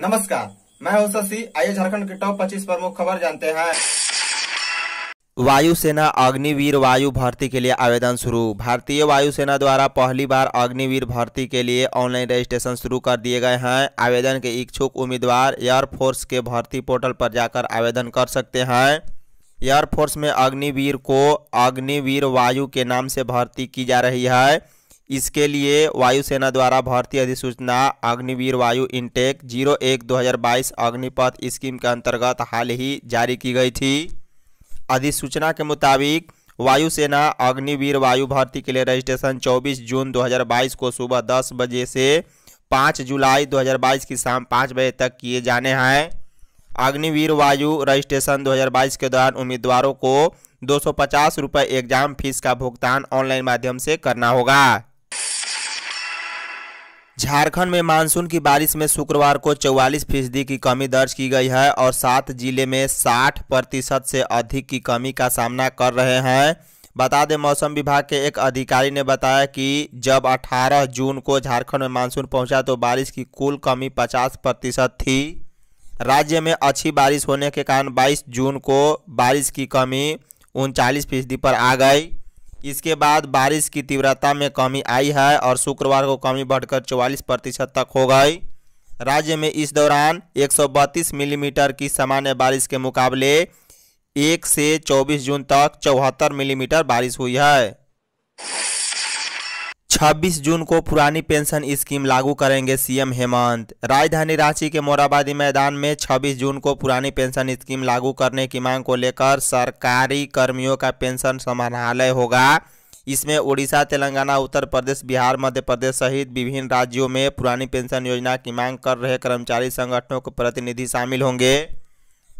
नमस्कार मैं हूं शशि आइए झारखंड के टॉप 25 प्रमुख खबर जानते हैं वायुसेना अग्निवीर वायु भर्ती के लिए आवेदन शुरू भारतीय वायुसेना द्वारा पहली बार अग्निवीर भर्ती के लिए ऑनलाइन रजिस्ट्रेशन शुरू कर दिए गए हैं आवेदन के इच्छुक उम्मीदवार एयरफोर्स के भर्ती पोर्टल पर जाकर आवेदन कर सकते हैं एयरफोर्स में अग्निवीर को अग्निवीर वायु के नाम से भर्ती की जा रही है इसके लिए वायुसेना द्वारा भर्ती अधिसूचना अग्निवीर वायु इंटेक जीरो एक दो हज़ार बाईस अग्निपथ स्कीम के अंतर्गत हाल ही जारी की गई थी अधिसूचना के मुताबिक वायुसेना अग्निवीर वायु भर्ती के लिए रजिस्ट्रेशन 24 जून 2022 को सुबह 10 बजे से 5 जुलाई 2022 की शाम 5 बजे तक किए जाने हैं अग्निवीर वायु रजिस्ट्रेशन 2022 के दौरान उम्मीदवारों को दो सौ एग्जाम फीस का भुगतान ऑनलाइन माध्यम से करना होगा झारखंड में मानसून की बारिश में शुक्रवार को 44 फीसदी की कमी दर्ज की गई है और सात जिले में 60 प्रतिशत से अधिक की कमी का सामना कर रहे हैं बता दें मौसम विभाग के एक अधिकारी ने बताया कि जब 18 जून को झारखंड में मानसून पहुंचा तो बारिश की कुल कमी 50 प्रतिशत थी राज्य में अच्छी बारिश होने के कारण 22 जून को बारिश की कमी उनचालीस फीसदी पर आ गई इसके बाद बारिश की तीव्रता में कमी आई है और शुक्रवार को कमी बढ़कर 44 प्रतिशत तक हो गई राज्य में इस दौरान एक मिलीमीटर की सामान्य बारिश के मुकाबले एक से 24 जून तक चौहत्तर मिलीमीटर बारिश हुई है 26 जून को पुरानी पेंशन स्कीम लागू करेंगे सीएम हेमंत राजधानी रांची के मोराबादी मैदान में 26 जून को पुरानी पेंशन स्कीम लागू करने की मांग को लेकर सरकारी कर्मियों का पेंशन समाहरणालय होगा इसमें ओडिशा तेलंगाना उत्तर प्रदेश बिहार मध्य प्रदेश सहित विभिन्न राज्यों में पुरानी पेंशन योजना की मांग कर रहे कर्मचारी संगठनों के प्रतिनिधि शामिल होंगे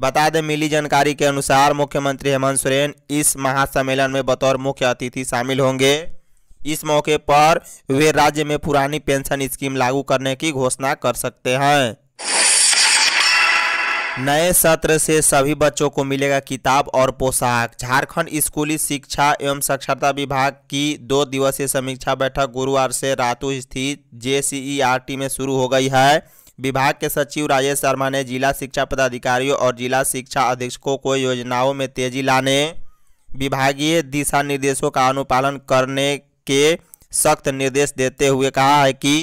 बता दें मिली जानकारी के अनुसार मुख्यमंत्री हेमंत सोरेन इस महासम्मेलन में बतौर मुख्य अतिथि शामिल होंगे इस मौके पर वे राज्य में पुरानी पेंशन स्कीम लागू करने की घोषणा कर सकते हैं नए सत्र से सभी बच्चों को मिलेगा किताब और पोशाक झारखंड स्कूली शिक्षा एवं साक्षरता विभाग की दो दिवसीय समीक्षा बैठक गुरुवार से रातू स्थित जे में शुरू हो गई है विभाग के सचिव राजेश शर्मा ने जिला शिक्षा पदाधिकारियों और जिला शिक्षा अधीक्षकों को योजनाओं में तेजी लाने विभागीय दिशा निर्देशों का अनुपालन करने के सख्त निर्देश देते हुए कहा है कि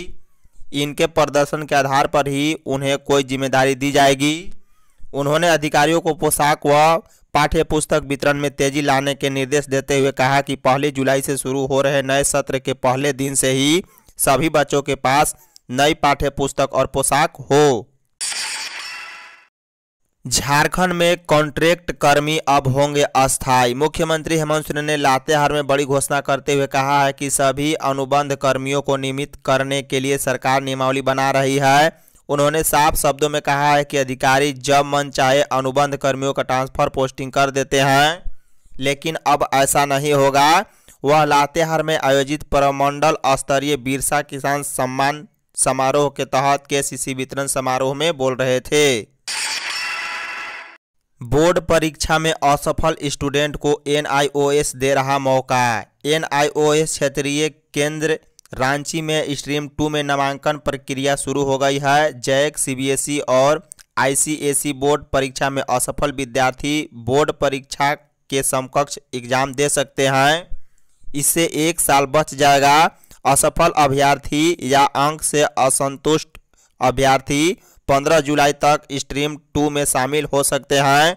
इनके प्रदर्शन के आधार पर ही उन्हें कोई जिम्मेदारी दी जाएगी उन्होंने अधिकारियों को पोशाक व पाठ्य पुस्तक वितरण में तेजी लाने के निर्देश देते हुए कहा कि पहली जुलाई से शुरू हो रहे नए सत्र के पहले दिन से ही सभी बच्चों के पास नई पाठ्य पुस्तक और पोशाक हो झारखंड में कॉन्ट्रैक्ट कर्मी अब होंगे अस्थायी मुख्यमंत्री हेमंत सोरेन ने लातेहार में बड़ी घोषणा करते हुए कहा है कि सभी अनुबंध कर्मियों को नियमित करने के लिए सरकार नियमावली बना रही है उन्होंने साफ शब्दों में कहा है कि अधिकारी जब मन चाहे अनुबंध कर्मियों का ट्रांसफर पोस्टिंग कर देते हैं लेकिन अब ऐसा नहीं होगा वह लातेहार में आयोजित प्रमंडल स्तरीय बिरसा किसान सम्मान समारोह के तहत के सी वितरण समारोह में बोल रहे थे बोर्ड परीक्षा में असफल स्टूडेंट को एनआईओएस दे रहा मौका एनआईओएस क्षेत्रीय केंद्र रांची में स्ट्रीम टू में नामांकन प्रक्रिया शुरू हो गई है जैक सीबीएसई और आईसीएसई बोर्ड परीक्षा में असफल विद्यार्थी बोर्ड परीक्षा के समकक्ष एग्जाम दे सकते हैं इससे एक साल बच जाएगा असफल अभ्यर्थी या अंक से असंतुष्ट अभ्यर्थी पंद्रह जुलाई तक स्ट्रीम टू में शामिल हो सकते हैं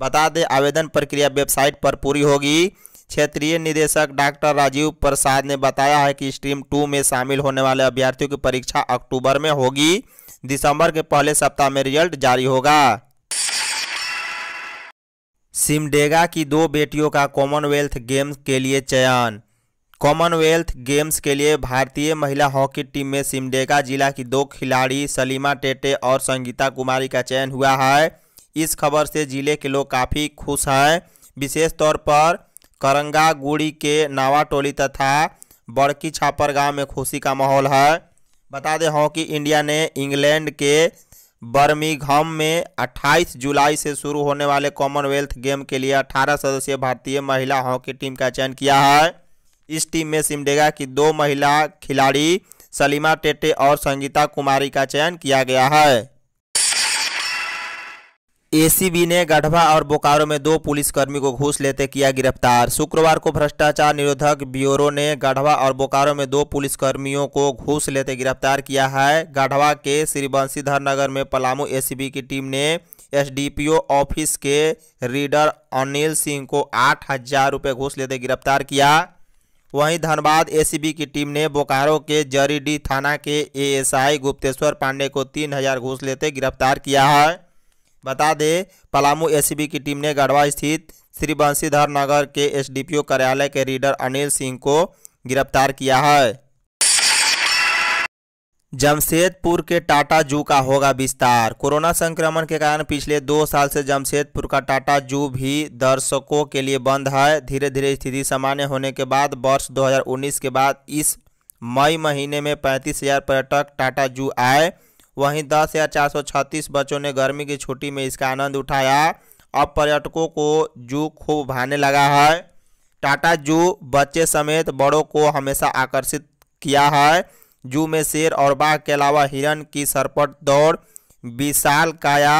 बता दें आवेदन प्रक्रिया वेबसाइट पर पूरी होगी क्षेत्रीय निदेशक डॉक्टर राजीव प्रसाद ने बताया है कि स्ट्रीम टू में शामिल होने वाले अभ्यर्थियों की परीक्षा अक्टूबर में होगी दिसंबर के पहले सप्ताह में रिजल्ट जारी होगा सिमडेगा की दो बेटियों का कॉमनवेल्थ गेम्स के लिए चयन कॉमनवेल्थ गेम्स के लिए भारतीय महिला हॉकी टीम में सिमडेगा जिला की दो खिलाड़ी सलीमा टेटे और संगीता कुमारी का चयन हुआ है इस खबर से जिले के लोग काफ़ी खुश हैं विशेष तौर पर करंगागुड़ी के नावा टोली तथा बड़की छापर गांव में खुशी का माहौल है बता दें हॉकी इंडिया ने इंग्लैंड के बर्मिंगम में 28 जुलाई से शुरू होने वाले कॉमनवेल्थ गेम के लिए 18 सदस्यीय भारतीय महिला हॉकी टीम का चयन किया है इस टीम में सिमडेगा की दो महिला खिलाड़ी सलीमा टेटे और संगीता कुमारी का चयन किया गया है एसीबी ने गढ़वा और बोकारो में दो पुलिसकर्मी को घूस लेते किया गिरफ्तार शुक्रवार को भ्रष्टाचार निरोधक ब्यूरो ने गढ़वा और बोकारो में दो पुलिसकर्मियों को घूस लेते गिरफ्तार किया है गढ़वा के श्रीवंशीधर नगर में पलामू एसीबी की टीम ने एसडीपीओ ऑफिस के रीडर अनिल सिंह को आठ हजार रुपये घूस लेते गिरफ्तार किया वहीं धनबाद एसीबी की टीम ने बोकारो के जरीडी थाना के एएसआई गुप्तेश्वर पांडे को तीन हजार घूस लेते गिरफ्तार किया है बता दें पलामू एसीबी की टीम ने गढ़वा स्थित श्री बंशीधर नगर के एसडीपीओ कार्यालय के रीडर अनिल सिंह को गिरफ्तार किया है जमशेदपुर के टाटा जू का होगा विस्तार कोरोना संक्रमण के कारण पिछले दो साल से जमशेदपुर का टाटा जू भी दर्शकों के लिए बंद है धीरे धीरे स्थिति सामान्य होने के बाद वर्ष 2019 के बाद इस मई महीने में पैंतीस हजार पर्यटक टाटा जू आए वहीं दस हजार चार सौ छत्तीस बच्चों ने गर्मी की छुट्टी में इसका आनंद उठाया अब पर्यटकों को जू खूब भाने लगा है टाटा जू बच्चे समेत बड़ों को हमेशा आकर्षित किया है जू में शेर और बाघ के अलावा हिरण की सरपट दौड़ विशाल काया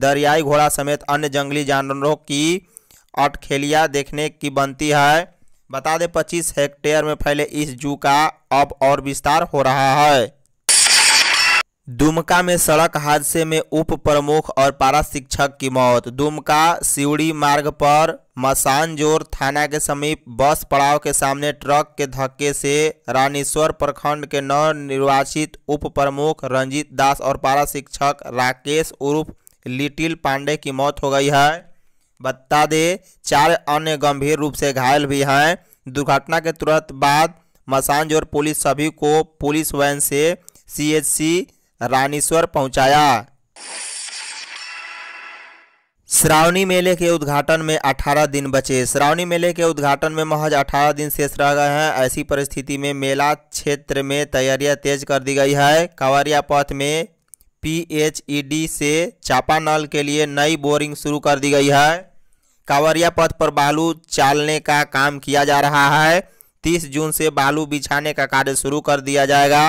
दरियाई घोड़ा समेत अन्य जंगली जानवरों की अटखेलियाँ देखने की बनती है बता दें 25 हेक्टेयर में फैले इस जू का अब और विस्तार हो रहा है दुमका में सड़क हादसे में उप प्रमुख और पारा शिक्षक की मौत दुमका सिवड़ी मार्ग पर मसानजोर थाना के समीप बस पड़ाव के सामने ट्रक के धक्के से रानीश्वर प्रखंड के नव निर्वाचित उप प्रमुख रंजीत दास और पारा शिक्षक राकेश उर्फ लिटिल पांडे की मौत हो गई है बता दे चार अन्य गंभीर रूप से घायल भी हैं दुर्घटना के तुरंत बाद मसानजोर पुलिस सभी को पुलिस वैन से सी रानीश्वर पहुंचाया श्रावणी मेले के उद्घाटन में 18 दिन बचे श्रावणी मेले के उद्घाटन में महज 18 दिन शेष रह गए हैं ऐसी परिस्थिति में मेला क्षेत्र में तैयारियां तेज कर दी गई है कांवरिया पथ में पीएचईडी e से नल के लिए नई बोरिंग शुरू कर दी गई है कांवरिया पथ पर बालू चालने का काम किया जा रहा है 30 जून से बालू बिछाने का कार्य शुरू कर दिया जाएगा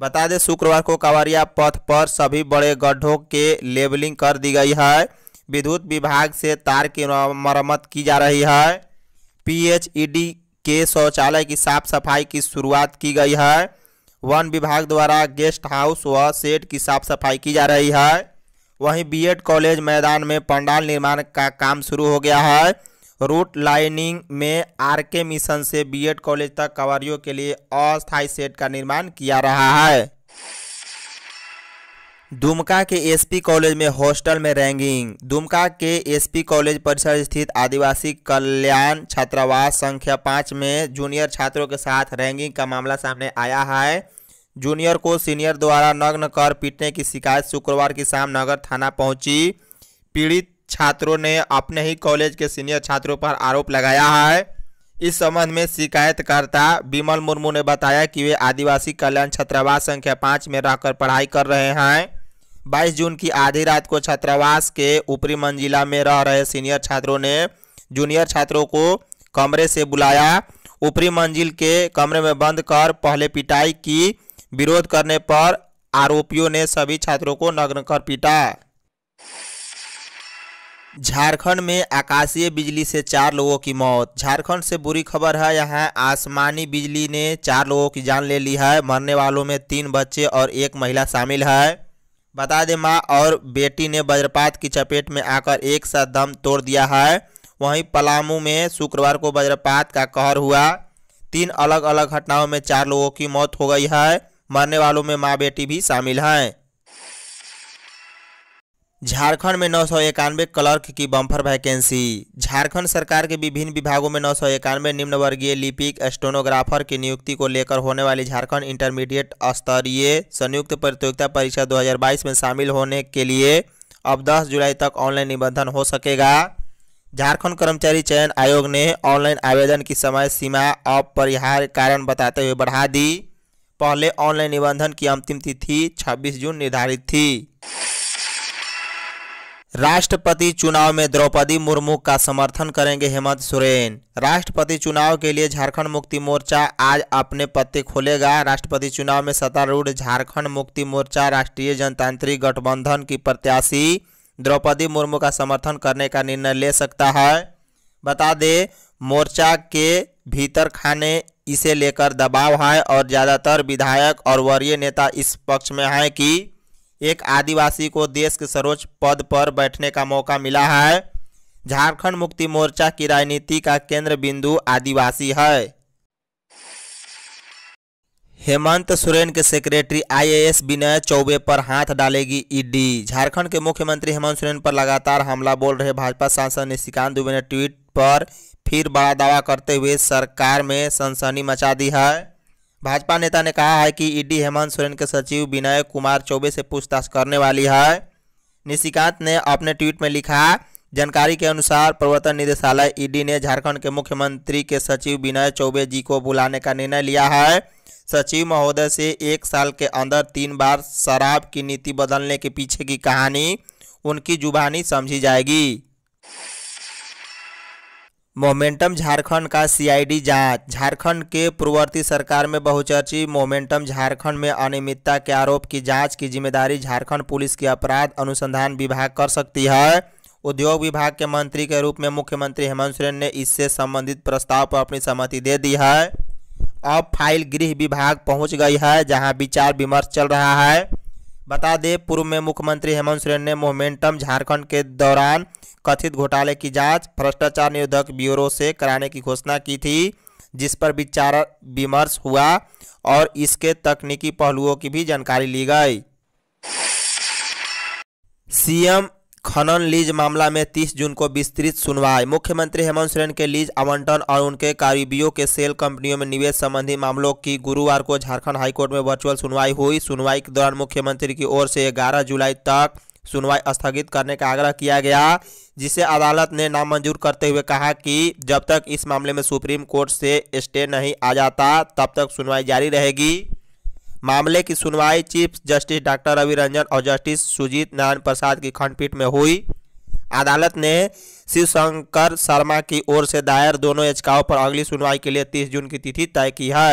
बता दें शुक्रवार को कावरिया पथ पर सभी बड़े गड्ढों के लेबलिंग कर दी गई है विद्युत विभाग से तार की मरम्मत की जा रही है पीएचईडी के शौचालय की साफ सफाई की शुरुआत की गई है वन विभाग द्वारा गेस्ट हाउस व सेट की साफ सफाई की जा रही है वहीं बीएड कॉलेज मैदान में पंडाल निर्माण का काम शुरू हो गया है रूट लाइनिंग में आर के मिशन से बीएड कॉलेज तक कवारियों के लिए अस्थायी सेट का निर्माण किया रहा है दुमका के एसपी कॉलेज में हॉस्टल में रैंगिंग दुमका के एसपी कॉलेज परिसर स्थित आदिवासी कल्याण छात्रावास संख्या पाँच में जूनियर छात्रों के साथ रैंगिंग का मामला सामने आया है जूनियर को सीनियर द्वारा नग्न कर पीटने की शिकायत शुक्रवार की शाम नगर थाना पहुंची पीड़ित छात्रों ने अपने ही कॉलेज के सीनियर छात्रों पर आरोप लगाया है इस संबंध में शिकायतकर्ता विमल मुर्मू ने बताया कि वे आदिवासी कल्याण छात्रावास संख्या पाँच में रहकर पढ़ाई कर रहे हैं 22 जून की आधी रात को छात्रावास के ऊपरी मंजिला में रह रहे सीनियर छात्रों ने जूनियर छात्रों को कमरे से बुलाया ऊपरी मंजिल के कमरे में बंद कर पहले पिटाई की विरोध करने पर आरोपियों ने सभी छात्रों को नग्न कर पीटा झारखंड में आकाशीय बिजली से चार लोगों की मौत झारखंड से बुरी खबर है यहाँ आसमानी बिजली ने चार लोगों की जान ले ली है मरने वालों में तीन बच्चे और एक महिला शामिल है बता दें माँ और बेटी ने वज्रपात की चपेट में आकर एक साथ दम तोड़ दिया है वहीं पलामू में शुक्रवार को वज्रपात का कहर हुआ तीन अलग अलग घटनाओं में चार लोगों की मौत हो गई है मरने वालों में माँ बेटी भी शामिल हैं झारखंड में नौ सौ इक्यानवे क्लर्क की बम्फर वैकेंसी झारखंड सरकार के विभिन्न विभागों में नौ सौ इक्यानवे निम्न वर्गीय लिपिक स्टोनोग्राफर की नियुक्ति को लेकर होने वाली झारखंड इंटरमीडिएट स्तरीय संयुक्त प्रतियोगिता परीक्षा 2022 में शामिल होने के लिए अब 10 जुलाई तक ऑनलाइन निबंधन हो सकेगा झारखंड कर्मचारी चयन आयोग ने ऑनलाइन आवेदन की समय सीमा अपरिहार्य कारण बताते हुए बढ़ा दी पहले ऑनलाइन निबंधन की अंतिम तिथि छब्बीस जून निर्धारित थी राष्ट्रपति चुनाव में द्रौपदी मुर्मू का समर्थन करेंगे हेमंत सोरेन राष्ट्रपति चुनाव के लिए झारखंड मुक्ति मोर्चा आज अपने पत्ते खोलेगा राष्ट्रपति चुनाव में सत्तारूढ़ झारखंड मुक्ति मोर्चा राष्ट्रीय जनतांत्रिक गठबंधन की प्रत्याशी द्रौपदी मुर्मू का समर्थन करने का निर्णय ले सकता है बता दे मोर्चा के भीतर खाने इसे लेकर दबाव है और ज़्यादातर विधायक और वरीय नेता इस पक्ष में हैं कि एक आदिवासी को देश के सर्वोच्च पद पर बैठने का मौका मिला है झारखंड मुक्ति मोर्चा की राजनीति का केंद्र बिंदु आदिवासी है हेमंत सोरेन के सेक्रेटरी आईएएस विनय चौबे पर हाथ डालेगी ईडी झारखंड के मुख्यमंत्री हेमंत सोरेन पर लगातार हमला बोल रहे भाजपा सांसद निशिकांत दुबे ने ट्वीट पर फिर बड़ा दावा करते हुए सरकार में सनसनी मचा दी है भाजपा नेता ने कहा है कि ईडी हेमंत सोरेन के सचिव विनय कुमार चौबे से पूछताछ करने वाली है निशिकांत ने अपने ट्वीट में लिखा जानकारी के अनुसार प्रवर्तन निदेशालय ईडी ने झारखंड के मुख्यमंत्री के सचिव विनय चौबे जी को बुलाने का निर्णय लिया है सचिव महोदय से एक साल के अंदर तीन बार शराब की नीति बदलने के पीछे की कहानी उनकी जुबानी समझी जाएगी मोमेंटम झारखंड का सीआईडी जांच झारखंड के पूर्ववर्ती सरकार में बहुचर्चित मोमेंटम झारखंड में अनियमितता के आरोप की जांच की जिम्मेदारी झारखंड पुलिस के अपराध अनुसंधान विभाग कर सकती है उद्योग विभाग के मंत्री के रूप में मुख्यमंत्री हेमंत सोरेन ने इससे संबंधित प्रस्ताव पर अपनी सहमति दे दी है अब फाइल गृह विभाग पहुँच गई है जहाँ विचार विमर्श चल रहा है बता दें पूर्व में मुख्यमंत्री हेमंत सोरेन ने मोमेंटम झारखंड के दौरान कथित घोटाले की जांच भ्रष्टाचार निरोधक ब्यूरो से कराने की घोषणा की थी जिस पर विचार विमर्श हुआ और इसके तकनीकी पहलुओं की भी जानकारी ली गई सीएम खनन लीज मामला में 30 जून को विस्तृत सुनवाई मुख्यमंत्री हेमंत सोरेन के लीज आवंटन और उनके करीबियों के सेल कंपनियों में निवेश संबंधी मामलों की गुरुवार को झारखंड हाईकोर्ट में वर्चुअल सुनवाई हुई सुनवाई के दौरान मुख्यमंत्री की ओर से 11 जुलाई तक सुनवाई स्थगित करने का आग्रह किया गया जिसे अदालत ने नामंजूर करते हुए कहा कि जब तक इस मामले में सुप्रीम कोर्ट से स्टे नहीं आ जाता तब तक सुनवाई जारी रहेगी मामले की सुनवाई chief justice doctor Ravi Ranjan और जस्टिस सुजीत नारायण प्रसाद की खंडपीठ में हुई अदालत ने शिवशंकर शर्मा की ओर से दायर दोनों याचिकाओं पर अगली सुनवाई के लिए 30 जून की तिथि तय की है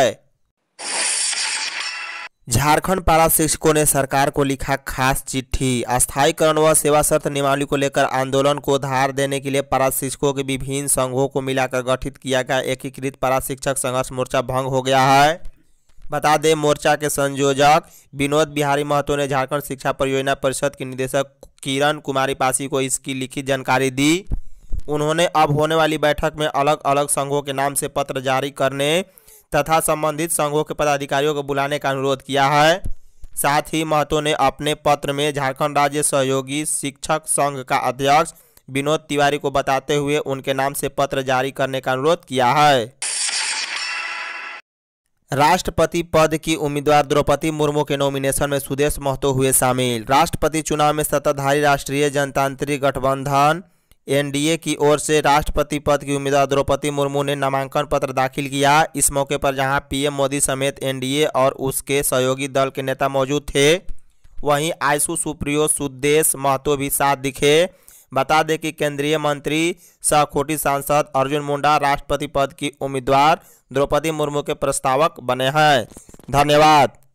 झारखंड पारा शिक्षकों ने सरकार को लिखा खास चिट्ठी अस्थायीकरण व सेवा शर्त नियमावली को लेकर आंदोलन को धार देने के लिए पारा शिक्षकों के विभिन्न संघों को मिलाकर गठित किया गया एकीकृत पारा शिक्षक संघर्ष मोर्चा भंग हो गया है बता दें मोर्चा के संयोजक विनोद बिहारी महतो ने झारखंड शिक्षा परियोजना परिषद के निदेशक किरण कुमारी पासी को इसकी लिखित जानकारी दी उन्होंने अब होने वाली बैठक में अलग अलग संघों के नाम से पत्र जारी करने तथा संबंधित संघों के पदाधिकारियों को बुलाने का अनुरोध किया है साथ ही महतो ने अपने पत्र में झारखंड राज्य सहयोगी शिक्षक संघ का अध्यक्ष विनोद तिवारी को बताते हुए उनके नाम से पत्र जारी करने का अनुरोध किया है राष्ट्रपति पद की उम्मीदवार द्रौपदी मुर्मू के नॉमिनेशन में सुदेश महतो हुए शामिल राष्ट्रपति चुनाव में सत्ताधारी राष्ट्रीय जनतांत्रिक गठबंधन एनडीए की ओर से राष्ट्रपति पद की उम्मीदवार द्रौपदी मुर्मू ने नामांकन पत्र दाखिल किया इस मौके पर जहां पीएम मोदी समेत एनडीए और उसके सहयोगी दल के नेता मौजूद थे वहीं आयसु सुप्रियो सुदेश महतो भी साथ दिखे बता दें कि केंद्रीय मंत्री सहखोटी सांसद अर्जुन मुंडा राष्ट्रपति पद की उम्मीदवार द्रौपदी मुर्मू के प्रस्तावक बने हैं धन्यवाद